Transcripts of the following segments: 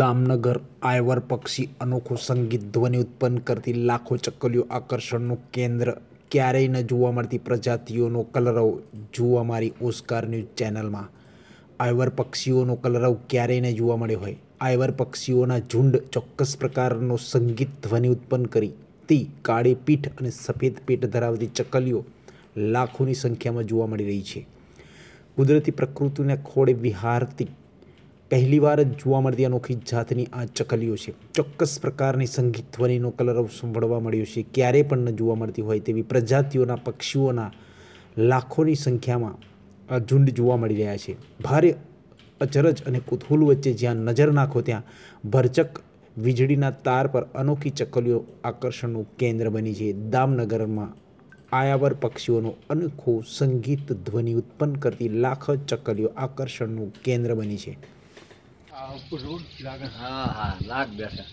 દામનગર આયવર પક્ષી અનોખો સંગીત ધ્વનિ ઉત્પન્ન કરતી લાખો ચકલીઓ આકર્ષણનું કેન્દ્ર ક્યારેય ન જોવા મળતી પ્રજાતિઓનો કલરવ જોવા અમારી ઓસ્કાર ન્યૂઝ ચેનલમાં આયવર પક્ષીઓનો કલરવ ક્યારેય ન જોવા મળ્યો હોય આયવર પક્ષીઓના ઝુંડ ચોક્કસ પ્રકારનો સંગીત ધ્વનિ ઉત્પન્ન કરી તે કાળી પીઠ અને સફેદ પીઠ ધરાવતી ચકલીઓ લાખોની સંખ્યામાં જોવા મળી રહી છે કુદરતી પ્રકૃતિના ખોળે વિહારતી પહેલીવાર જ જોવા મળતી અનોખી જાતની આ ચકલીઓ છે ચોક્કસ પ્રકારની સંગીત ધ્વનિનો કલર સંભળવા મળ્યો છે ક્યારે પણ ન જોવા મળતી હોય તેવી પ્રજાતિઓના પક્ષીઓના લાખોની સંખ્યામાં આ ઝુંડ જોવા મળી રહ્યા છે ભારે અચરજ અને કુતૂહલ વચ્ચે જ્યાં નજર નાખો ત્યાં ભરચક વીજળીના તાર પર અનોખી ચકલીઓ આકર્ષણનું કેન્દ્ર બની છે દામનગરમાં આયાવર પક્ષીઓનો અનોખો સંગીત ધ્વનિ ઉત્પન્ન કરતી લાખો ચકલીઓ આકર્ષણનું કેન્દ્ર બની છે હા હા લાખ બેઠા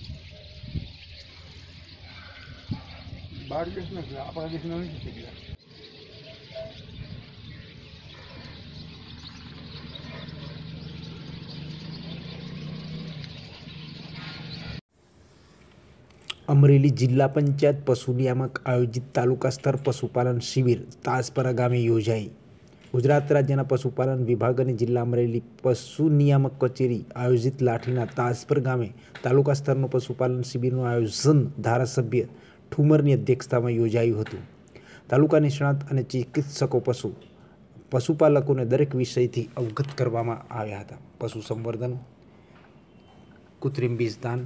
બાર દેશ નથી આપણા દેશ નથી શીખ્યા અમરેલી જિલ્લા પંચાયત પશુ નિયામક આયોજિત તાલુકા સ્તર પશુપાલન શિબિર તાસપરા ગામે યોજાઈ ગુજરાત રાજ્યના પશુપાલન વિભાગ અને જિલ્લા અમરેલી પશુ નિયામક કચેરી આયોજિત લાઠીના તાજપર ગામે તાલુકા સ્તરનું પશુપાલન શિબિરનું આયોજન ધારાસભ્ય ઠુમરની અધ્યક્ષતામાં યોજાયું હતું તાલુકા નિષ્ણાત અને ચિકિત્સકો પશુ પશુપાલકોને દરેક વિષયથી અવગત કરવામાં આવ્યા હતા પશુ સંવર્ધન કૃત્રિમ બીજદાન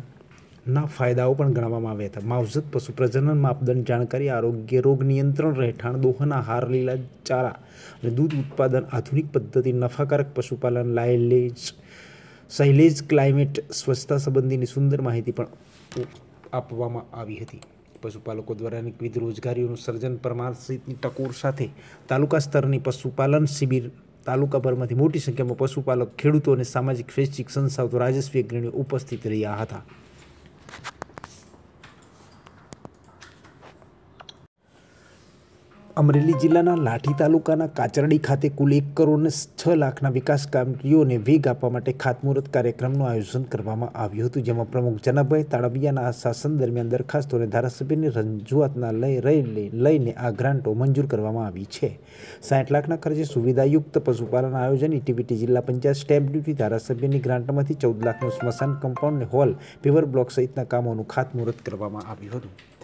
ના ફાયદાઓ પણ ગણવામાં આવ્યા હતા માવજત પશુ પ્રજનન માપદંડ જાણકારી આરોગ્ય રોગ નિયંત્રણ રહેઠાણ દોહન આહાર લીલા ચારા અને દૂધ ઉત્પાદન આધુનિક પદ્ધતિ નફાકારક પશુપાલન લાયલેજ સહેલેજ ક્લાઇમેટ સ્વચ્છતા સંબંધીની સુંદર માહિતી પણ આપવામાં આવી હતી પશુપાલકો દ્વારા વિવિધ રોજગારીઓનું સર્જન પરમાર સહિતની ટકોર સાથે તાલુકા સ્તરની પશુપાલન શિબિર તાલુકાભરમાંથી મોટી સંખ્યામાં પશુપાલક ખેડૂતો અને સામાજિક સ્વૈચ્છિક સંસ્થાઓ રાજસ્વી અગ્રણીઓ ઉપસ્થિત રહ્યા હતા અમરેલી જિલ્લાના લાઠી તાલુકાના કાચરડી ખાતે કુલ એક કરોડ ને છ લાખના વિકાસ કાર્યોને વેગ આપવા માટે ખાતમુહૂર્ત કાર્યક્રમનું આયોજન કરવામાં આવ્યું હતું જેમાં પ્રમુખ જનાભાઈ તાળબિયાના આ શાસન દરમિયાન દરખાસ્તોને ધારાસભ્યની રજૂઆતના લઈ લઈને આ ગ્રાન્ટો મંજૂર કરવામાં આવી છે સાઠ લાખના ખર્ચે સુવિધાયુક્ત પશુપાલન આયોજન ઇટીવીટી જિલ્લા પંચાયત સ્ટેમ્પ ડ્યુટી ધારાસભ્યની ગ્રાન્ટમાંથી ચૌદ લાખનું સ્મશાન કમ્પાઉન્ડ હોલ પેવર બ્લોક સહિતના કામોનું ખાતમુહૂર્ત કરવામાં આવ્યું હતું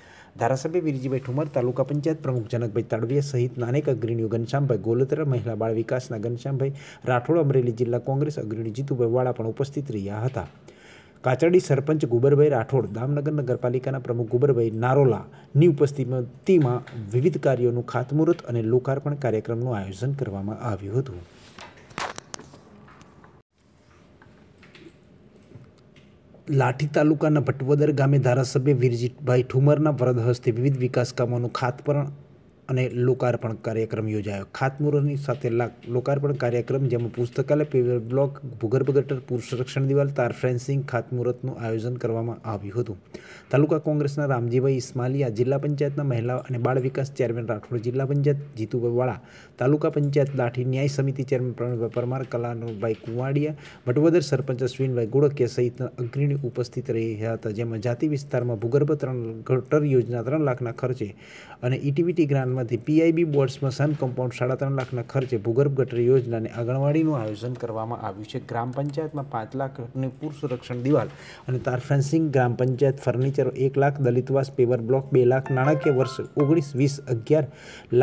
ધારાસભ્ય વિરજીભાઈ ઠુમર તાલુકા પંચાયત પ્રમુખ જનકભાઈ તડવિયા સહિતના અનેક અગ્રણીઓ ઘનશ્યામભાઈ ગોલતરા મહિલા બાળ વિકાસના ઘનશ્યામભાઈ રાઠોડ અમરેલી જિલ્લા કોંગ્રેસ અગ્રણી જીતુભાઈ વાળા પણ ઉપસ્થિત રહ્યા હતા કાચરડી સરપંચ ગુબરભાઈ રાઠોડ દામનગર નગરપાલિકાના પ્રમુખ ગુબરભાઈ નારોલાની ઉપસ્થિતિમાં વિવિધ કાર્યોનું ખાતમુહૂર્ત અને લોકાર્પણ કાર્યક્રમનું આયોજન કરવામાં આવ્યું હતું લાઠી તાલુકાના ભટવદર ગામે ધારાસભ્ય વિરજીતભાઈ ઠુમરના વરદ હસ્તે વિવિધ વિકાસ કામોનું ખાતપૂર્ણ અને લોકાર્પણ કાર્યક્રમ યોજાયો ખાતમુહૂર્તની સાથે લોકાર્પણ કાર્યક્રમ જેમાં પુસ્તકાલય પેવર બ્લોક ભૂગર્ભ ગટર સંરક્ષણ દિવાલ તાર ફેન્સિંગ ખાતમુહૂર્તનું આયોજન કરવામાં આવ્યું હતું તાલુકા કોંગ્રેસના રામજીભાઈ ઇસ્માલિયા જિલ્લા પંચાયતના મહિલા અને બાળ વિકાસ ચેરમેન રાઠોડ જિલ્લા પંચાયત જીતુભાઈ વાળા તાલુકા પંચાયત લાઠી ન્યાય સમિતિ ચેરમેન પ્રણવભાઈ પરમાર કલાનુભાઈ કુંવાડિયા ભટવદર સરપંચ અશ્વિનભાઈ ગોળકે સહિતના અગ્રણી ઉપસ્થિત રહ્યા હતા જેમાં જાતિ વિસ્તારમાં ભૂગર્ભ ત્રણ ગટર યોજના ત્રણ લાખના ખર્ચે અને ઇટીવીટી ગ્રાન્ટ અનુદાનમાંથી પીઆઈબી બોર્ડ્સમાં સન કમ્પાઉન્ડ સાડા ત્રણ લાખના ખર્ચે ભૂગર્ભ ગટર યોજના આંગણવાડીનું આયોજન કરવામાં આવ્યું છે ગ્રામ પંચાયતમાં પાંચ લાખની પૂર સુરક્ષણ દિવાલ અને તાર ફેન્સિંગ ગ્રામ પંચાયત ફર્નિચર એક લાખ દલિતવાસ પેવર બ્લોક બે લાખ નાણાકીય વર્ષ ઓગણીસ વીસ અગિયાર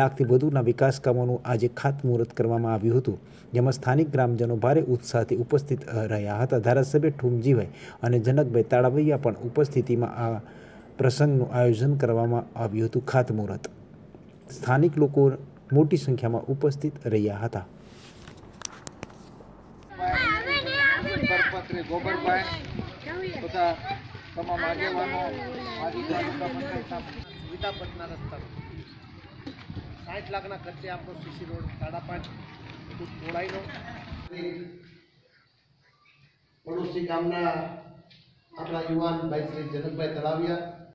લાખથી વધુના વિકાસ કામોનું આજે ખાતમુહૂર્ત કરવામાં આવ્યું હતું જેમાં સ્થાનિક ગ્રામજનો ભારે ઉત્સાહથી ઉપસ્થિત રહ્યા હતા ધારાસભ્ય ઠુમજીભાઈ અને જનકભાઈ તાળાવૈયા પણ ઉપસ્થિતિમાં આ પ્રસંગનું આયોજન કરવામાં આવ્યું હતું ખાતમુહૂર્ત સ્થાનિક લોકો મોટી સંખ્યામાં ઉપસ્થિત રહ્યા હતા તથા તમામ આગેવાનો રસ્તા સાઠ લાખના ખર્ચે આપણો સીસી રોડ સાડા પાંચ ફૂટ પહોળાઈનો પડોશી ગામના આપણા યુવાન ભાઈ શ્રી જનકભાઈ તળાવિયા